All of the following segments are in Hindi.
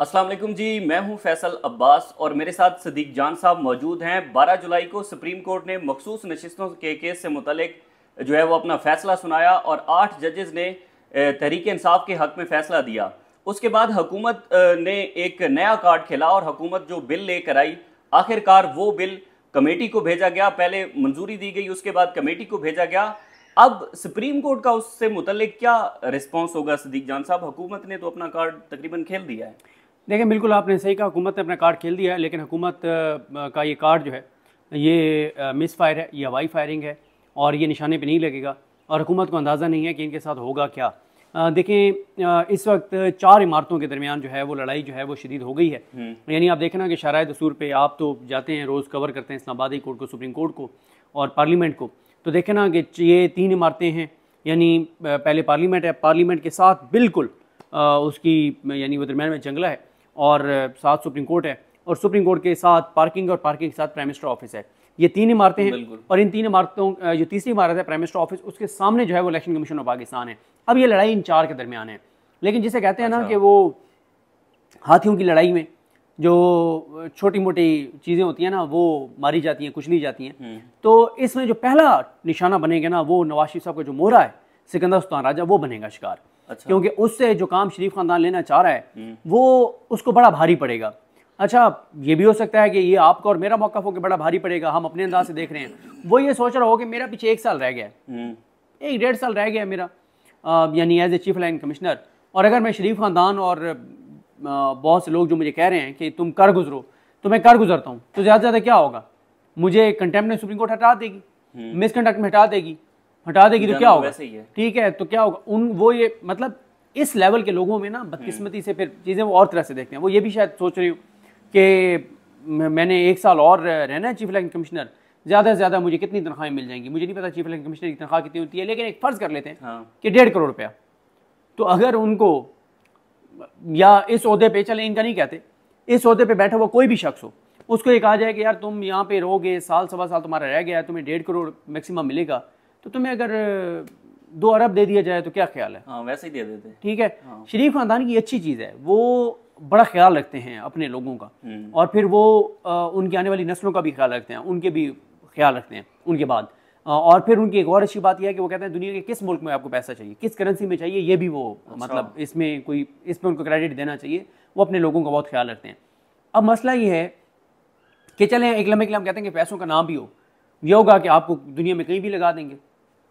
असलम जी मैं हूं फैसल अब्बास और मेरे साथ सदीक जान साहब मौजूद हैं 12 जुलाई को सुप्रीम कोर्ट ने मखसूस नशस्तों के केस से मुतलिक जो है वो अपना फ़ैसला सुनाया और आठ जजेज़ ने तहरीक इंसाफ के हक़ में फ़ैसला दिया उसके बाद हुकूमत ने एक नया कार्ड खेला और हुकूमत जो बिल लेकर आई आखिरकार वो बिल कमेटी को भेजा गया पहले मंजूरी दी गई उसके बाद कमेटी को भेजा गया अब सुप्रीम कोर्ट का उससे मुतल क्या रिस्पॉन्स होगा सदीक जान साहब हुकूमत ने तो अपना कार्ड तकरीबन खेल दिया है देखें बिल्कुल आपने सही कहा हुकूमत ने अपना कार्ड खेल दिया है लेकिन हुकूमत का ये कार्ड जो है ये मिस फायर है ये हवाई फायरिंग है और ये निशाने पे नहीं लगेगा और हुकूमत को अंदाज़ा नहीं है कि इनके साथ होगा क्या देखें इस वक्त चार इमारतों के दरमियान जो है वो लड़ाई जो है वो शदीद हो गई है हम्म। यानी आप देखना ना कि शराय दसूर पर आप तो जाते हैं रोज़ कवर करते हैं इस्लाबादी कोर्ट को सुप्रीम कोर्ट को और पार्लीमेंट को तो देखे ना कि ये तीन इमारतें हैं यानी पहले पार्लीमेंट है पार्लीमेंट के साथ बिल्कुल उसकी यानी वो दरमियान में जंगला है और साथ सुप्रीम कोर्ट है और सुप्रीम कोर्ट के साथ पार्किंग और पार्किंग के साथ प्राइम मिनिस्टर ऑफिस है ये तीन इमारतें हैं और इन तीन इमारतों जो तीसरी इमारत है प्राइम मिनिस्टर ऑफिस उसके सामने जो है वो इलेक्शन कमीशन ऑफ पाकिस्तान है अब ये लड़ाई इन चार के दरमियान है लेकिन जिसे कहते हैं ना अच्छा। कि वो हाथियों की लड़ाई में जो छोटी मोटी चीज़ें होती हैं ना वो मारी जाती हैं कुचली जाती हैं हम्म। तो इसमें जो पहला निशाना बनेगा ना वो नवाज शरीफ साहब का जो मोहरा है सिकंदर सुल्तान राजा वो बनेगा शिकार अच्छा। क्योंकि उससे जो काम शरीफ खानदान लेना चाह रहा है हम्म। वो उसको बड़ा भारी पड़ेगा अच्छा ये भी हो सकता है कि ये आपका और मेरा मौका हो कि बड़ा भारी पड़ेगा हम अपने अंदाज से देख रहे हैं वो ये सोच रहा हो कि मेरा पीछे एक साल रह गया हम्म। एक डेढ़ साल रह गया मेरा यानी as a chief line commissioner और अगर मैं शरीफ खानदान और बहुत से लोग जो मुझे कह रहे हैं कि तुम कर गुजरो तो मैं कर गुजरता हूँ तो ज़्यादा से ज़्यादा क्या होगा मुझे कंटेम्प में सुप्रीम कोर्ट हटा देगी मिसकंडक्ट हम्म। में हटा देगी हटा देगी तो क्या होगा ठीक है तो क्या होगा उन वो ये मतलब इस लेवल के लोगों में ना बदकिस्मती से फिर चीज़ें वो और तरह से देखते हैं वो ये भी शायद सोच रही हूँ कि मैंने एक साल और रहना है चीफ इलेक्शन कमिश्नर ज़्यादा से ज़्यादा मुझे कितनी तनख्वाहें मिल जाएंगी मुझे नहीं पता चीफ इलेक्शन कमिश्नर की तनख्वाह कितनी होती है लेकिन एक फ़र्ज़ कर लेते हैं हाँ। कि डेढ़ करोड़ रुपया तो अगर उनको या इस अहदे पे चले इनका नहीं कहते इस अहदे पे बैठा हुआ कोई भी शख्स हो उसको ये कहा जाए कि यार तुम यहाँ पे रहोगे साल सवा साल तुम्हारा रह गया तुम्हें डेढ़ करोड़ मैक्सिमम मिलेगा तो तुम्हें अगर दो अरब दे दिया जाए तो क्या ख्याल है हाँ वैसे ही दे देते ठीक है हाँ। शरीफ खानदान की अच्छी चीज़ है वो बड़ा ख्याल रखते हैं अपने लोगों का हम्म। और फिर वो उनके आने वाली नस्लों का भी ख्याल रखते हैं उनके भी ख्याल रखते हैं उनके बाद और फिर उनकी एक और अच्छी बात यह है कि वो कहते हैं दुनिया के किस मुल्क में आपको पैसा चाहिए किस करेंसी में चाहिए ये भी वो अच्छा। मतलब इसमें कोई इसमें उनको क्रेडिट देना चाहिए वो अपने लोगों का बहुत ख्याल रखते हैं अब मसला ये है कि चलें एक लम्बे के लिए हम कहते हैं कि पैसों का नाम भी हो यह होगा कि आपको दुनिया में कहीं भी लगा देंगे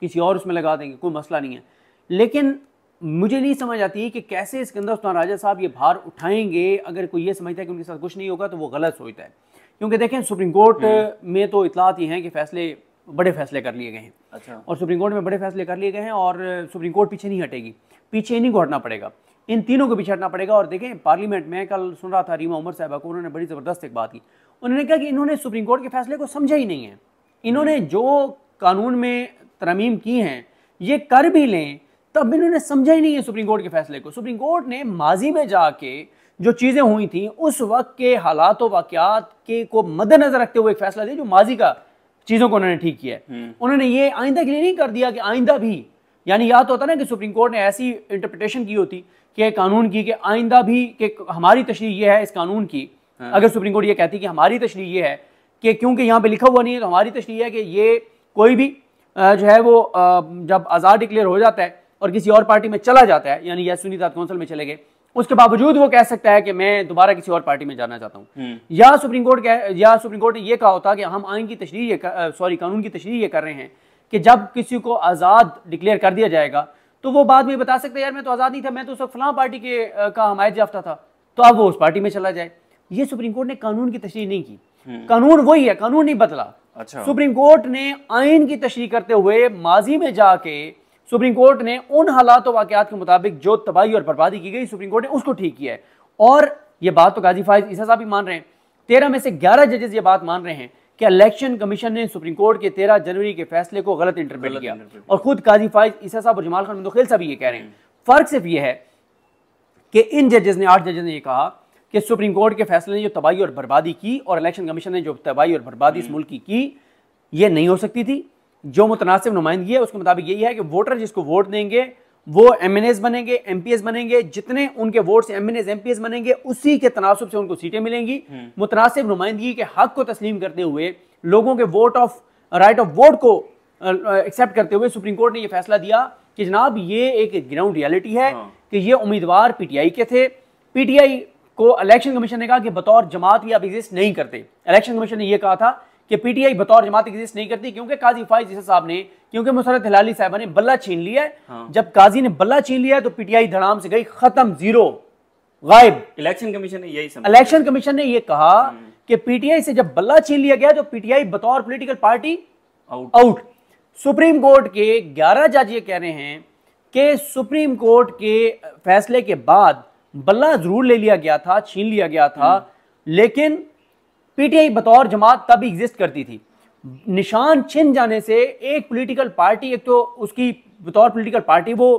किसी और उसमें लगा देंगे कोई मसला नहीं है लेकिन मुझे नहीं समझ आती कि कैसे इसकंदर उस्मान राजा साहब ये भार उठाएंगे अगर कोई ये समझता है कि उनके साथ कुछ नहीं होगा तो वो गलत सोचता है क्योंकि देखें सुप्रीम कोर्ट हम्म। में तो इतलात ये हैं कि फैसले बड़े फैसले कर लिए गए हैं अच्छा और सुप्रीम कोर्ट में बड़े फैसले कर लिए गए हैं और सुप्रीम कोर्ट पीछे नहीं हटेगी पीछे इन्हीं को हटना पड़ेगा इन तीनों को पीछे हटना पड़ेगा और देखें पार्लियामेंट में कल सुन रहा था रीमा उमर साहबा को उन्होंने बड़ी ज़बरदस्त एक बात की उन्होंने कहा कि इन्होंने सुप्रीम कोर्ट के फैसले को समझा ही नहीं है इन्होंने हम्म। जो कानून में तरमीम की हैं ये कर भी लें तब इन्होंने समझा ही नहीं है सुप्रीम कोर्ट के फैसले को सुप्रीम कोर्ट ने माजी में जाके जो चीज़ें हुई थी उस वक्त के हालात वाक़ात के को मद्देनजर रखते हुए एक फैसला दिया जो माजी का चीज़ों को उन्होंने ठीक किया है हम्म। उन्होंने ये आइंदा के लिए नहीं कर दिया कि आइंदा भी यानी याद तो होता ना कि सुप्रीम कोर्ट ने ऐसी इंटरप्रिटेशन की होती कि कानून की कि आइंदा भी कि हमारी तशरी यह है इस कानून की हाँ। अगर सुप्रीम कोर्ट ये कहती कि हमारी तशरी यह है कि क्योंकि यहाँ पे लिखा हुआ नहीं है तो हमारी तशरी है कि ये कोई भी जो है वो जब आज़ाद डिक्लेयर हो जाता है और किसी और पार्टी में चला जाता है यानी यह सुनीता काउंसिल में चले गए उसके बावजूद वो कह सकता है कि मैं दोबारा किसी और पार्टी में जाना चाहता हूँ हम्म। या सुप्रीम कोर्ट कह या सुप्रीम कोर्ट ने यह कहा होता कि हम आइन की तशरी सॉरी कानून की तशरी ये कर रहे हैं कि जब किसी को आज़ाद डिक्लेयर कर दिया जाएगा तो वो बाद में बता सकते यार मैं तो आज़ाद नहीं था मैं तो उस फलां पार्टी के का हमायत याफ्ता था तो अब वो उस पार्टी में चला जाए ये सुप्रीम कोर्ट ने कानून की तशरी नहीं की हम्म। कानून वही है कानून नहीं बदला अच्छा सुप्रीम कोर्ट ने आइन की तशरी करते हुए माजी में जाके सुप्रीम कोर्ट ने उन हालात वाकत के मुताबिक जो तबाही और बर्बादी की गई सुप्रीम कोर्ट ने उसको ठीक किया है और ये बात तो गाजी फायज ईसा साहब भी मान रहे हैं तेरह में से ग्यारह जजेस ये बात मान रहे हैं कि इलेक्शन कमीशन ने सुप्रीम कोर्ट के तेरह जनवरी के फैसले को गलत इंटरप्रेट किया और खुद काजी फायज ईसा साहब और जमाल खान मंदोखेल साहब ये कह रहे हैं फर्क सिर्फ ये है कि इन जजेस ने आठ जजेस ने यह कहा कि सुप्रीम कोर्ट के फैसले ने जो तबाही और बर्बादी की और इलेक्शन कमीशन ने जो तबाही और बर्बादी इस हम्म। मुल्क की की नहीं हो सकती थी जो मुतनासिब नुमाइंदगी है उसके मुताबिक यही है कि वोटर जिसको वोट देंगे वो एम एन बनेंगे एम पी एस बनेंगे जितने उनके वोट से M N M P S बनेंगे उसी के तनासब से उनको सीटें मिलेंगी हम्म। मुतनासिब नुमाइंदगी के हक को तस्लीम करते हुए लोगों के vote off right off vote को एक्सेप्ट करते हुए सुप्रीम कोर्ट ने यह फैसला दिया कि जनाब ये एक ग्राउंड रियलिटी है हाँ। कि ये उम्मीदवार पीटीआई के थे पीटीआई को इलेक्शन कमीशन ने कहा कि बतौर जमात ये अब एग्जिस्ट नहीं करते इलेक्शन कमीशन ने यह कहा था कि पीटीआई बतौर जमात एग्जिस्ट नहीं करती क्योंकि काजी फाइज जैसे साहब ने क्योंकि मुसरत हिलाली साहब ने बल्ला छीन लिया है हाँ। जब काजी ने बल्ला छीन लिया तो पीटीआई धड़ाम से गई खत्म जीरो गायब इलेक्शन कमीशन ने यही इलेक्शन कमीशन ने यह कहा हम्म। कि पीटीआई से जब बल्ला छीन लिया गया तो पीटीआई बतौर political party out supreme court के ग्यारह जज ये कह रहे हैं कि सुप्रीम कोर्ट के फैसले के बाद बल्ला जरूर ले लिया गया था छीन लिया गया था लेकिन पीटीआई बतौर जमात तब एग्जिस्ट करती थी निशान छिन जाने से एक पॉलिटिकल पार्टी एक तो उसकी बतौर पॉलिटिकल पार्टी वो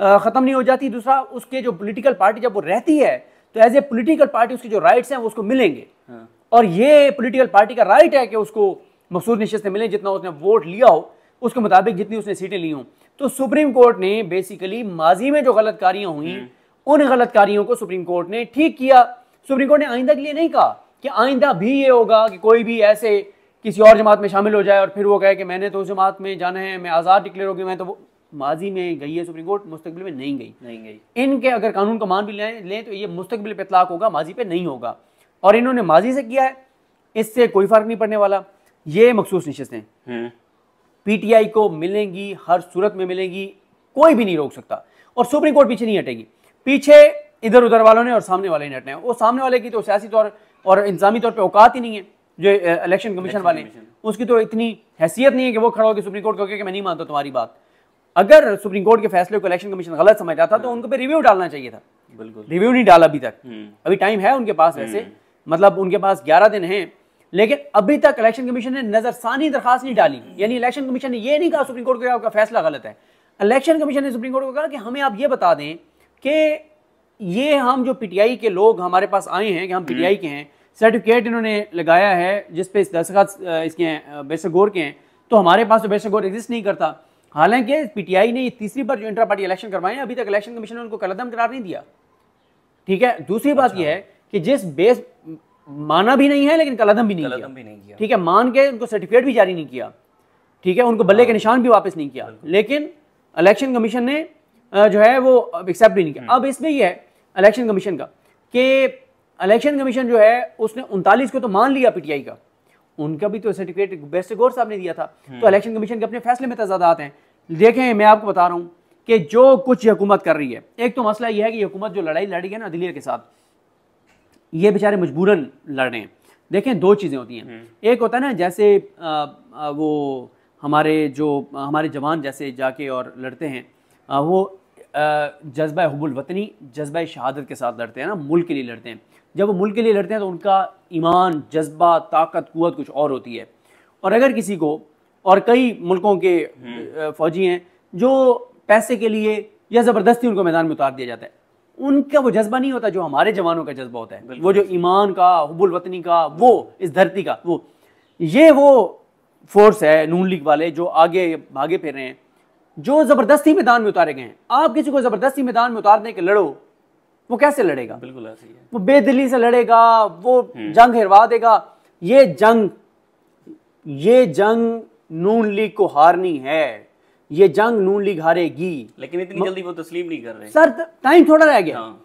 ख़त्म नहीं हो जाती दूसरा उसके जो पॉलिटिकल पार्टी जब वो रहती है तो एज ए पॉलिटिकल पार्टी उसके जो राइट्स हैं वो उसको मिलेंगे हाँ। और ये पॉलिटिकल पार्टी का राइट है कि उसको मखसूस नशस्त मिलें जितना उसने वोट लिया हो उसके मुताबिक जितनी उसने सीटें ली हों तो सुप्रीम कोर्ट ने बेसिकली माजी में जो गलत कारियाँ हुई हम्म। उन गलतकारियों को सुप्रीम कोर्ट ने ठीक किया सुप्रीम कोर्ट ने आइंदा के लिए नहीं कहा कि आइंदा भी ये होगा कि कोई भी ऐसे किसी और जमात में शामिल हो जाए और फिर वो कहे कि मैंने तो उस जमात में जाना है मैं आज़ाद डिक्लेयर हो गई मैं तो माजी में गई है सुप्रीम कोर्ट मुस्तबिल में नहीं गई नहीं गई इनके अगर कानून को मान भी लें ले, तो ये मुस्तबिल पर इतलाक होगा माजी पर नहीं होगा और इन्होंने माजी से किया है इससे कोई फ़र्क नहीं पड़ने वाला ये मखसूस नशस्तें हम्म। पीटीआई को मिलेंगी हर सूरत में मिलेंगी कोई भी नहीं रोक सकता और सुप्रीम कोर्ट पीछे नहीं हटेगी पीछे इधर उधर वालों ने और सामने वाले ने हटने वो सामने वाले की तो सियासी तौर और इंसानी तौर पर औकात ही नहीं है जो इलेक्शन कमीशन वाले उसकी तो इतनी हैसियत नहीं है कि वो खड़ा होकर सुप्रीम कोर्ट को मैं नहीं मानता तुम्हारी बात अगर सुप्रीम कोर्ट के फैसले को इलेक्शन कमीशन गलत समझता था तो हाँ। उनको पे रिव्यू डालना चाहिए था बिल्कुल रिव्यू नहीं डाला अभी तक हम्म। अभी टाइम है उनके पास ऐसे हम्म। मतलब उनके पास ग्यारह दिन है लेकिन अभी तक इलेक्शन कमीशन ने नजरसानी दरखास्त नहीं डाली हम्म। यानी इलेक्शन कमीशन ने यह नहीं कहा सुप्रीम कोर्ट को आपका फैसला गलत है इलेक्शन कमीशन ने सुप्रीम कोर्ट को कहा कि हमें आप ये बता दें कि ये हम जो पीटीआई के लोग हमारे पास आए हैं कि हम पीटीआई हम्म। के हैं सर्टिफिकेट इन्होंने लगाया है जिसपे इस दस्तखत इसके हैं बेसर गौर के हैं तो हमारे पास तो बेसर गौर एग्जिस्ट नहीं करता हालांकि पीटीआई ने ये तीसरी बार जो इंटर पार्टी इलेक्शन करवाए अभी तक इलेक्शन कमीशन ने उनको कलदम करार नहीं दिया ठीक है दूसरी अच्छा। बात यह है कि जिस बेस माना भी नहीं है लेकिन कलदम भी नहीं किया ठीक है मान के उनको सर्टिफिकेट भी जारी नहीं किया ठीक है उनको बल्ले के हाँ। निशान भी वापस नहीं किया लेकिन इलेक्शन कमीशन ने जो है वो एक्सेप्ट नहीं किया हम्म। अब इसमें यह है इलेक्शन कमीशन का कि इलेक्शन कमीशन जो है उसने उनतालीस को तो मान लिया पीटीआई का उनका भी तो सर्टिफिकेट बेस्ट गौर साहब ने दिया था हम्म। तो इलेक्शन कमीशन के अपने फैसले में तजादात तो हैं देखें मैं आपको बता रहा हूँ कि जो कुछ हुकूमत कर रही है एक तो मसला यह है कि हुकूमत जो लड़ाई लड़ रही है ना दिलिया के साथ ये बेचारे मजबूरन लड़ रहे हैं देखें दो चीज़ें होती हैं हम्म। एक होता है ना जैसे आ, आ, वो हमारे जो हमारे जवान जैसे जाके और लड़ते हैं आ, वो जज्बा हबुल वतनी जज्बा शहादत के साथ लड़ते हैं ना मुल्क के लिए लड़ते हैं जब वो मुल्क के लिए लड़ते हैं तो उनका ईमान जज्बा ताकत कुत कुछ और होती है और अगर किसी को और कई मुल्कों के हम्म। फौजी हैं जो पैसे के लिए या ज़बरदस्ती उनको मैदान में उतार दिया जाता है उनका वो जज्बा नहीं होता जो हमारे जवानों का जज्बा होता है वो जो ईमान का हबुल वतनी का वो इस धरती का वो ये वो फोर्स है नून लीग वाले जो आगे भागे फिर रहे हैं जो जबरदस्ती मैदान में उतारे गए हैं आप किसी को जबरदस्ती मैदान में उतारने के लड़ो वो कैसे लड़ेगा बिल्कुल ऐसे ही है वो बेदिली से लड़ेगा वो हम्म। जंग हिरवा देगा ये जंग ये जंग नून लीग को हारनी है ये जंग नून लीग हारेगी लेकिन इतनी म... जल्दी वो तस्लीम नहीं कर रहे सर टाइम थोड़ा रह गया हाँ।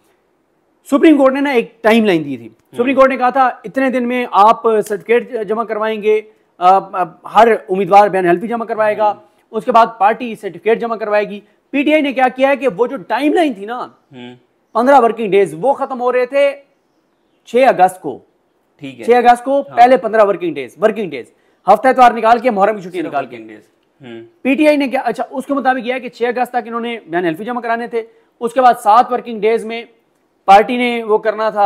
सुप्रीम कोर्ट ने ना एक टाइम लाइन दी थी हम्म। सुप्रीम कोर्ट ने कहा था इतने दिन में आप सर्टिफिकेट जमा करवाएंगे हर उम्मीदवार बयान हेल्पी जमा करवाएगा हम्म। उसके बाद पार्टी सर्टिफिकेट जमा करवाएगी पीटीआई ने क्या किया है कि वो जो टाइमलाइन थी ना हम्म। पंद्रह वर्किंग डेज वो खत्म हो रहे थे छह अगस्त को ठीक है छह अगस्त को हाँ। पहले पंद्रह वर्किंग डेज वर्किंग डेज हफ्ता इतवार निकाल के मोहरम की छुट्टी निकाल के हम्म। पीटीआई ने क्या अच्छा उसके मुताबिक यह है कि छह अगस्त तक इन्होंने बयान एल्फी जमा कराने थे उसके बाद सात वर्किंग डेज में पार्टी ने वो करना था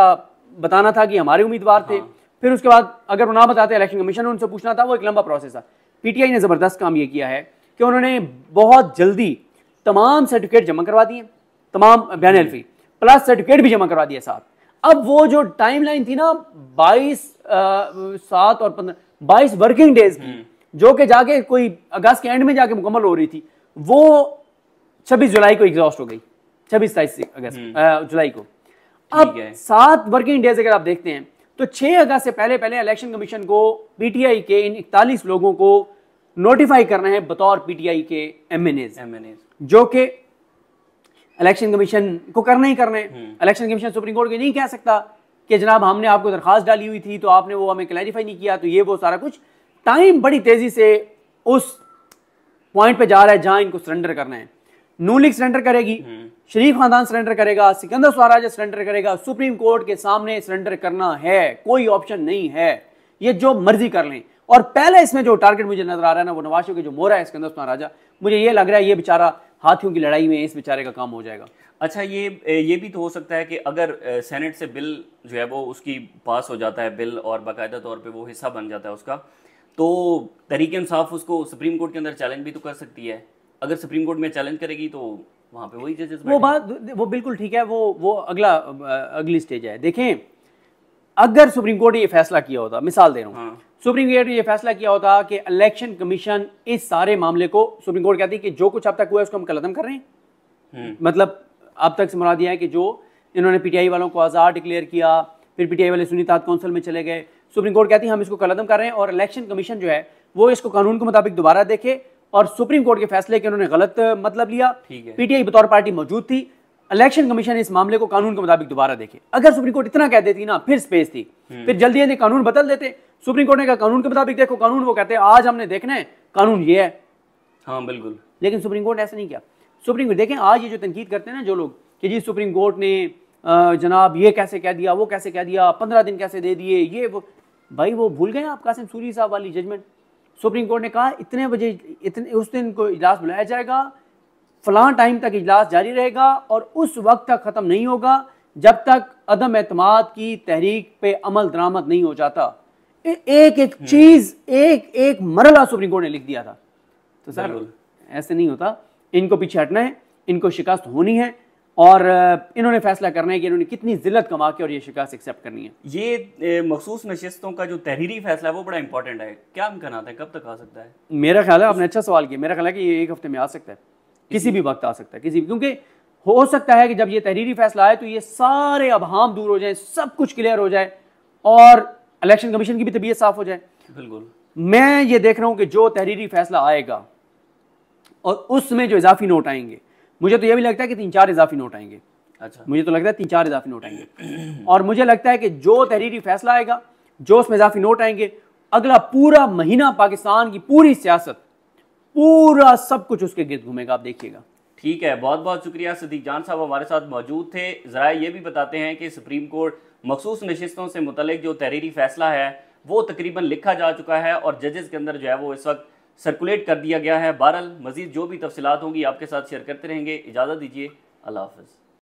बताना था कि हमारे उम्मीदवार थे हाँ। फिर उसके बाद अगर वो ना बताते इलेक्शन कमीशन ने उनसे पूछना था वो एक लंबा प्रोसेस था पीटीआई ने जबरदस्त काम ये किया है कि उन्होंने बहुत जल्दी तमाम सर्टिफिकेट जमा करवा दिए तमाम बयान एल्फी प्लस सर्टिफिकेट भी जमा करवा दिया साहब अब वो जो टाइम लाइन थी ना बाईस सात और पंद्रह बाईस वर्किंग डेज की हम्म। जो कि जाके कोई अगस्त के एंड में जाके मुकम्मल हो रही थी वो छब्बीस जुलाई को एग्जॉस्ट हो गई छब्बीस अगस्त हम्म। जुलाई को अब सात वर्किंग डेज अगर आप देखते हैं तो 6 अगस्त से पहले पहले इलेक्शन कमीशन को पीटीआई के इन इकतालीस लोगों को नोटिफाई करना है बतौर पीटीआई के एम एन जो कि इलेक्शन कमीशन को करना ही करना है election hmm. Commission supreme court के नहीं कह सकता कि जनाब हमने आपको दरखास्त डाली हुई थी तो आपने वो हमें क्लैरिफाई नहीं किया तो ये वो सारा कुछ टाइम बड़ी तेजी से उस पॉइंट पे जा रहा है जहां इनको सरेंडर करना है नू लीग सरेंडर करेगी हम्म। शरीफ खानदान सरेंडर करेगा सिकंदर स्वराज सरेंडर करेगा सुप्रीम कोर्ट के सामने सरेंडर करना है कोई ऑप्शन नहीं है ये जो मर्जी कर लें और पहले इसमें जो टारगेट मुझे नजर आ रहा है ना वो नवाज शरीफ के जो मोरा है इसके अंदर राजा मुझे ये लग रहा है ये बेचारा हाथियों की लड़ाई में इस बेचारे का काम हो जाएगा अच्छा ये ये भी तो हो सकता है कि अगर सेनेट से बिल जो है वो उसकी पास हो जाता है बिल और बाकायदा तौर पर वो हिस्सा बन जाता है उसका तो तरीके इंसाफ उसको सुप्रीम कोर्ट के अंदर चैलेंज भी तो कर सकती है अगर सुप्रीम कोर्ट में चैलेंज करेगी तो वहाँ पे वही जजेस वो बात वो बिल्कुल ठीक है वो वो अगला अगली स्टेज है देखें अगर सुप्रीम कोर्ट ने ये फैसला किया होता मिसाल दे रहा हूँ हाँ। सुप्रीम कोर्ट ने यह फैसला किया होता कि इलेक्शन कमीशन इस सारे मामले को सुप्रीम कोर्ट कहती है कि जो कुछ अब तक हुआ है उसको हम कलदम कर रहे हैं हम्म। मतलब अब तक से मुरा दिया है कि जो इन्होंने पीटीआई वालों को आज़ाद डिक्लेयर किया फिर पीटीआई वाले सुनीता काउंसिल में चले गए सुप्रीम कोर्ट कहती है हम इसको कलदम कर रहे हैं और इलेक्शन कमीशन जो है वो इसको कानून के मुताबिक दोबारा देखे और सुप्रीम कोर्ट के फैसले के उन्होंने गलत मतलब लिया पीटीआई बतौर पार्टी मौजूद थी इलेक्शन कमीशन इस मामले को कानून के मुताबिक दोबारा देखे अगर सुप्रीम कोर्ट इतना कह देती ना फिर स्पेस थी हम्म। फिर जल्दी कानून बदल देते सुप्रीम कोर्ट ने कहा कानून के मुताबिक देखो कानून वो कहते हैं आज हमने देखना है कानून ये है हाँ बिल्कुल लेकिन सुप्रीम कोर्ट ऐसा नहीं किया सुप्रीम कोर्ट देखें आज ये जो तनकीद करते हैं ना जो लोग कि जी सुप्रीम कोर्ट ने जनाब ये कैसे कह दिया वो कैसे कह दिया पंद्रह दिन कैसे दे दिए ये वो भाई वो भूल गए आप कासिम सूरी साहब वाली जजमेंट सुप्रीम कोर्ट ने कहा इतने बजे इतने उस दिन को इजलास बुलाया जाएगा फलां टाइम तक इजलास जारी रहेगा और उस वक्त तक ख़त्म नहीं होगा जब तक अदम अतमाद की तहरीक पे अमल दरामद नहीं हो जाता एक एक हम्म। चीज एक एक मरला सुप्रीम कोर्ट ने लिख दिया था तो सर ऐसे नहीं होता इनको पीछे हटना है इनको शिकस्त होनी है और इन्होंने फैसला करना है कि इन्होंने कितनी जिल्लत कमा के और ये शिकायत एक्सेप्ट करनी है ये मखसूस नशस्तों का जो तहरीरी फैसला है वो बड़ा इंपॉर्टेंट है क्या इम्कान है कब तक आ सकता है मेरा ख्याल है आपने अच्छा सवाल किया मेरा ख्याल है कि ये एक हफ्ते में आ सकता है किसी भी वक्त आ सकता है किसी भी क्योंकि हो सकता है कि जब ये तहरीरी फैसला आए तो ये सारे अभाम दूर हो जाए सब कुछ क्लियर हो जाए और इलेक्शन कमीशन की भी तबीयत साफ हो जाए बिल्कुल मैं ये देख रहा हूँ कि जो तहरीरी फैसला आएगा और उसमें जो इजाफी नोट आएंगे मुझे तो यह भी लगता है कि तीन चार इजाफी नोट आएंगे अच्छा मुझे तो लगता है तीन चार इजाफी नोट आएंगे और मुझे लगता है कि जो तहरीरी फैसला आएगा जो उसमें इजाफी नोट आएंगे अगला पूरा महीना पाकिस्तान की पूरी सियासत पूरा सब कुछ उसके गिर्द घूमेगा आप देखिएगा ठीक है बहुत बहुत शुक्रिया सदीक जान साहब हमारे साथ मौजूद थे जरा ये भी बताते हैं कि सुप्रीम कोर्ट मखसूस नशस्तों से मुतलिक जो तहरीरी फैसला है वो तकरीबन लिखा जा चुका है और जजेस के अंदर जो है वो इस वक्त सर्कुलेट कर दिया गया है बहरल मजीद जो भी तफसलत होंगी आपके साथ शेयर करते रहेंगे इजाज़त दीजिए अल्लाह हाफ